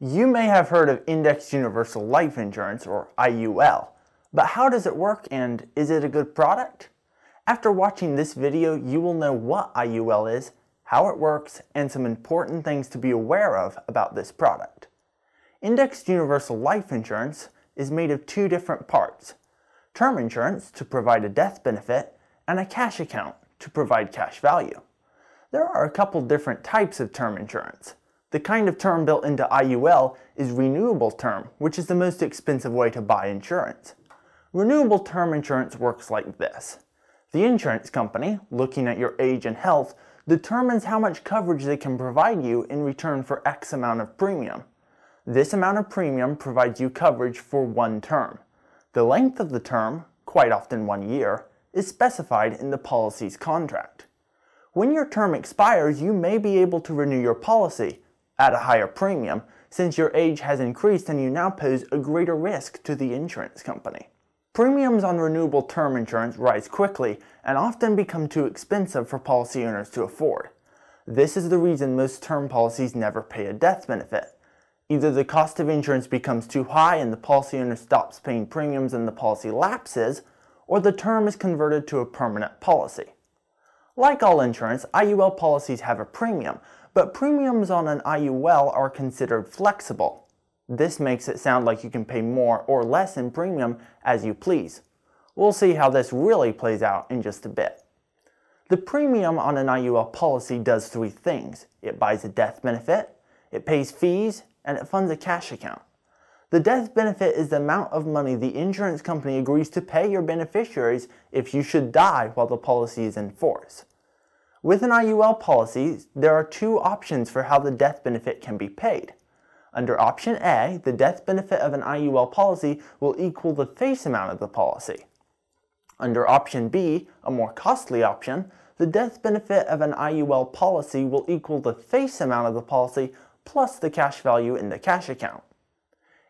You may have heard of Indexed Universal Life Insurance, or IUL, but how does it work and is it a good product? After watching this video, you will know what IUL is, how it works, and some important things to be aware of about this product. Indexed Universal Life Insurance is made of two different parts. Term insurance to provide a death benefit, and a cash account to provide cash value. There are a couple different types of term insurance. The kind of term built into IUL is renewable term, which is the most expensive way to buy insurance. Renewable term insurance works like this. The insurance company, looking at your age and health, determines how much coverage they can provide you in return for X amount of premium. This amount of premium provides you coverage for one term. The length of the term, quite often one year, is specified in the policy's contract. When your term expires, you may be able to renew your policy, at a higher premium since your age has increased and you now pose a greater risk to the insurance company. Premiums on renewable term insurance rise quickly and often become too expensive for policy owners to afford. This is the reason most term policies never pay a death benefit. Either the cost of insurance becomes too high and the policy owner stops paying premiums and the policy lapses, or the term is converted to a permanent policy. Like all insurance, IUL policies have a premium, but premiums on an IUL are considered flexible. This makes it sound like you can pay more or less in premium as you please. We'll see how this really plays out in just a bit. The premium on an IUL policy does three things. It buys a death benefit, it pays fees, and it funds a cash account. The death benefit is the amount of money the insurance company agrees to pay your beneficiaries if you should die while the policy is in force. With an IUL policy, there are two options for how the death benefit can be paid. Under option A, the death benefit of an IUL policy will equal the face amount of the policy. Under option B, a more costly option, the death benefit of an IUL policy will equal the face amount of the policy plus the cash value in the cash account.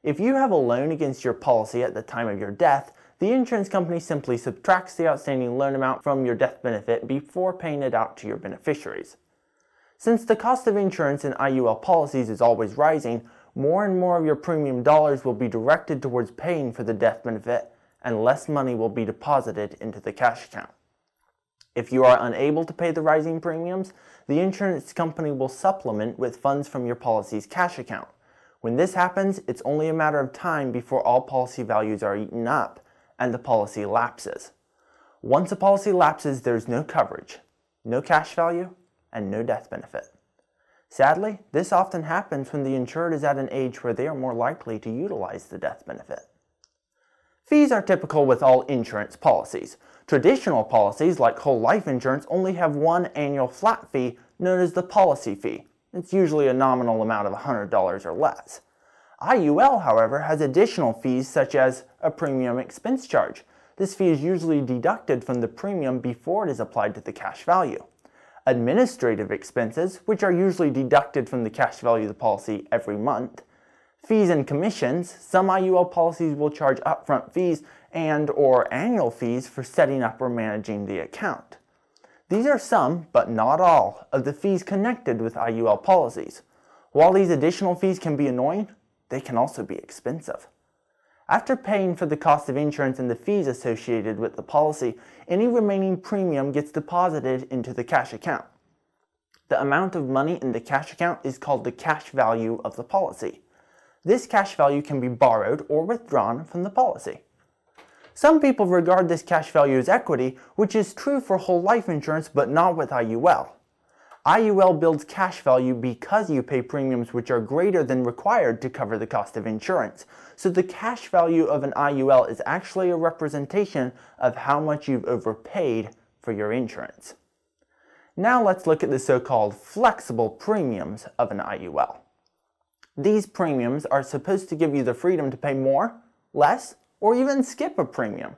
If you have a loan against your policy at the time of your death, the insurance company simply subtracts the outstanding loan amount from your death benefit before paying it out to your beneficiaries. Since the cost of insurance in IUL policies is always rising, more and more of your premium dollars will be directed towards paying for the death benefit and less money will be deposited into the cash account. If you are unable to pay the rising premiums, the insurance company will supplement with funds from your policy's cash account. When this happens, it's only a matter of time before all policy values are eaten up and the policy lapses. Once a policy lapses, there's no coverage, no cash value, and no death benefit. Sadly, this often happens when the insured is at an age where they are more likely to utilize the death benefit. Fees are typical with all insurance policies. Traditional policies, like whole life insurance, only have one annual flat fee known as the policy fee. It's usually a nominal amount of $100 or less. IUL, however, has additional fees such as a premium expense charge. This fee is usually deducted from the premium before it is applied to the cash value. Administrative expenses, which are usually deducted from the cash value of the policy every month. Fees and commissions, some IUL policies will charge upfront fees and or annual fees for setting up or managing the account. These are some, but not all, of the fees connected with IUL policies. While these additional fees can be annoying, they can also be expensive. After paying for the cost of insurance and the fees associated with the policy, any remaining premium gets deposited into the cash account. The amount of money in the cash account is called the cash value of the policy. This cash value can be borrowed or withdrawn from the policy. Some people regard this cash value as equity, which is true for whole life insurance but not with IUL. IUL builds cash value because you pay premiums which are greater than required to cover the cost of insurance. So the cash value of an IUL is actually a representation of how much you've overpaid for your insurance. Now let's look at the so-called flexible premiums of an IUL. These premiums are supposed to give you the freedom to pay more, less, or even skip a premium.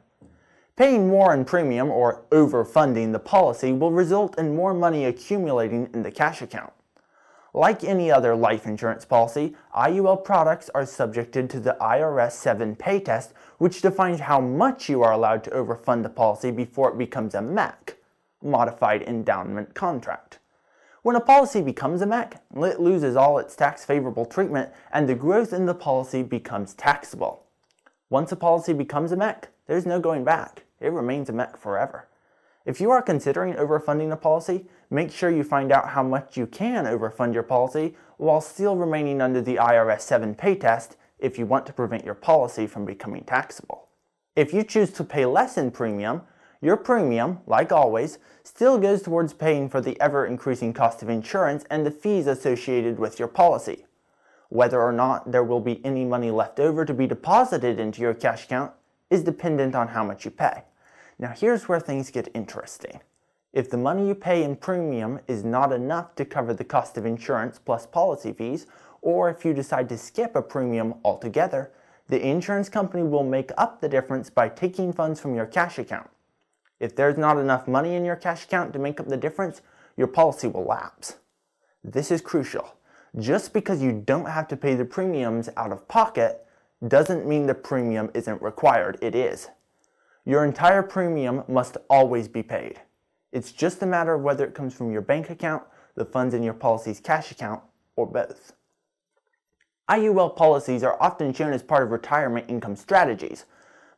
Paying more in premium or overfunding the policy will result in more money accumulating in the cash account. Like any other life insurance policy, IUL products are subjected to the IRS 7 pay test, which defines how much you are allowed to overfund the policy before it becomes a MAC, Modified Endowment Contract. When a policy becomes a MAC, it loses all its tax favorable treatment and the growth in the policy becomes taxable. Once a policy becomes a MAC, there's no going back. It remains a mech forever. If you are considering overfunding a policy, make sure you find out how much you can overfund your policy while still remaining under the IRS 7 pay test if you want to prevent your policy from becoming taxable. If you choose to pay less in premium, your premium, like always, still goes towards paying for the ever-increasing cost of insurance and the fees associated with your policy. Whether or not there will be any money left over to be deposited into your cash account is dependent on how much you pay. Now here's where things get interesting. If the money you pay in premium is not enough to cover the cost of insurance plus policy fees, or if you decide to skip a premium altogether, the insurance company will make up the difference by taking funds from your cash account. If there's not enough money in your cash account to make up the difference, your policy will lapse. This is crucial. Just because you don't have to pay the premiums out of pocket doesn't mean the premium isn't required. It is. Your entire premium must always be paid. It's just a matter of whether it comes from your bank account, the funds in your policy's cash account, or both. IUL policies are often shown as part of retirement income strategies.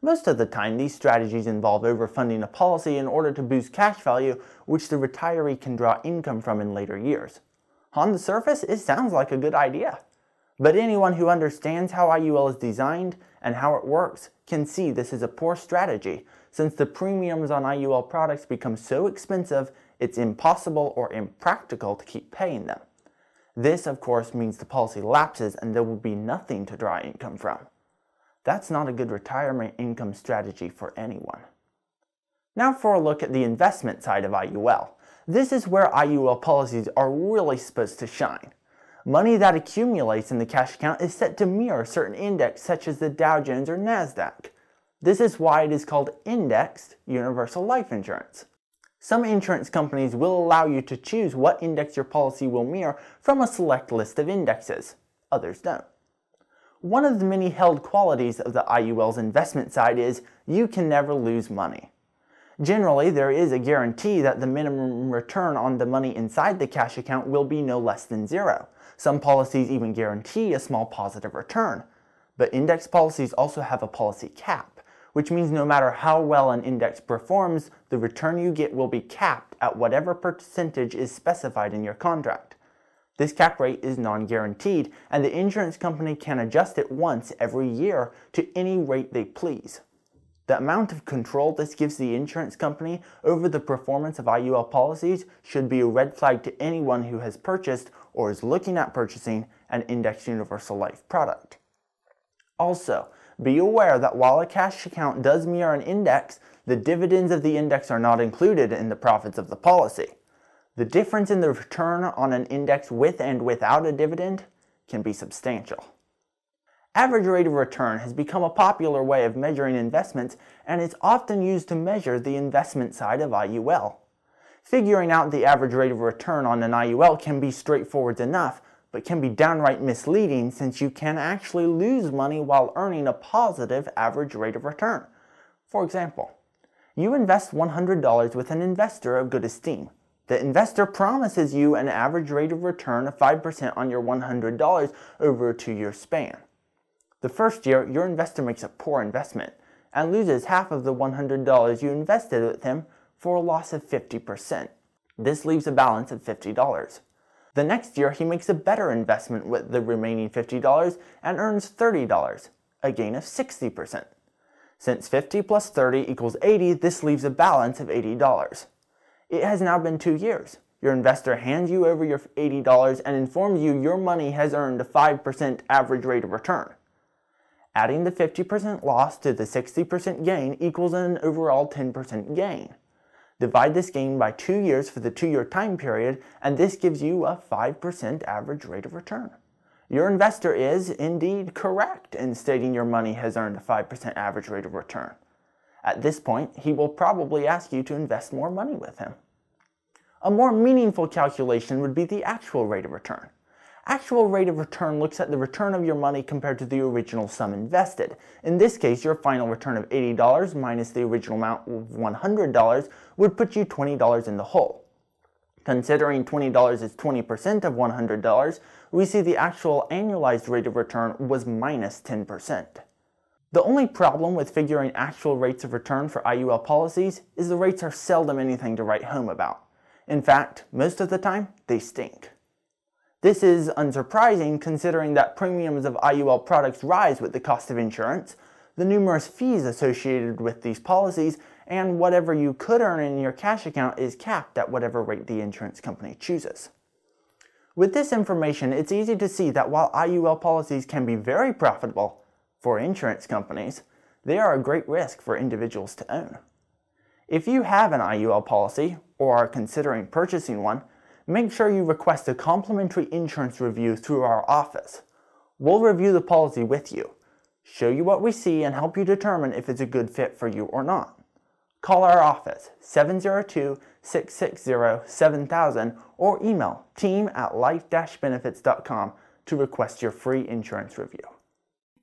Most of the time, these strategies involve overfunding a policy in order to boost cash value, which the retiree can draw income from in later years. On the surface, it sounds like a good idea. But anyone who understands how IUL is designed and how it works can see this is a poor strategy since the premiums on IUL products become so expensive it's impossible or impractical to keep paying them. This of course means the policy lapses and there will be nothing to draw income from. That's not a good retirement income strategy for anyone. Now for a look at the investment side of IUL. This is where IUL policies are really supposed to shine. Money that accumulates in the cash account is set to mirror certain index such as the Dow Jones or NASDAQ. This is why it is called indexed universal life insurance. Some insurance companies will allow you to choose what index your policy will mirror from a select list of indexes. Others don't. One of the many held qualities of the IUL's investment side is you can never lose money. Generally, there is a guarantee that the minimum return on the money inside the cash account will be no less than zero. Some policies even guarantee a small positive return. But index policies also have a policy cap, which means no matter how well an index performs, the return you get will be capped at whatever percentage is specified in your contract. This cap rate is non-guaranteed, and the insurance company can adjust it once every year to any rate they please. The amount of control this gives the insurance company over the performance of IUL policies should be a red flag to anyone who has purchased or is looking at purchasing an indexed universal life product. Also, be aware that while a cash account does mirror an index, the dividends of the index are not included in the profits of the policy. The difference in the return on an index with and without a dividend can be substantial. Average rate of return has become a popular way of measuring investments and it's often used to measure the investment side of IUL. Figuring out the average rate of return on an IUL can be straightforward enough, but can be downright misleading since you can actually lose money while earning a positive average rate of return. For example, you invest $100 with an investor of good esteem. The investor promises you an average rate of return of 5% on your $100 over a two-year span. The first year, your investor makes a poor investment and loses half of the $100 you invested with him for a loss of 50%. This leaves a balance of $50. The next year, he makes a better investment with the remaining $50 and earns $30, a gain of 60%. Since 50 plus 30 equals 80, this leaves a balance of $80. It has now been two years. Your investor hands you over your $80 and informs you your money has earned a 5% average rate of return. Adding the 50% loss to the 60% gain equals an overall 10% gain. Divide this gain by two years for the two-year time period, and this gives you a 5% average rate of return. Your investor is, indeed, correct in stating your money has earned a 5% average rate of return. At this point, he will probably ask you to invest more money with him. A more meaningful calculation would be the actual rate of return. Actual rate of return looks at the return of your money compared to the original sum invested. In this case, your final return of $80 minus the original amount of $100 would put you $20 in the hole. Considering $20 is 20% of $100, we see the actual annualized rate of return was minus 10%. The only problem with figuring actual rates of return for IUL policies is the rates are seldom anything to write home about. In fact, most of the time, they stink. This is unsurprising considering that premiums of IUL products rise with the cost of insurance, the numerous fees associated with these policies, and whatever you could earn in your cash account is capped at whatever rate the insurance company chooses. With this information, it's easy to see that while IUL policies can be very profitable for insurance companies, they are a great risk for individuals to own. If you have an IUL policy or are considering purchasing one, make sure you request a complimentary insurance review through our office. We'll review the policy with you, show you what we see, and help you determine if it's a good fit for you or not. Call our office 702 660 7000 or email team at life benefits.com to request your free insurance review.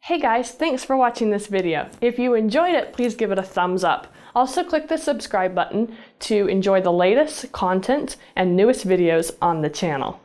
Hey guys, thanks for watching this video. If you enjoyed it, please give it a thumbs up. Also click the subscribe button to enjoy the latest content and newest videos on the channel.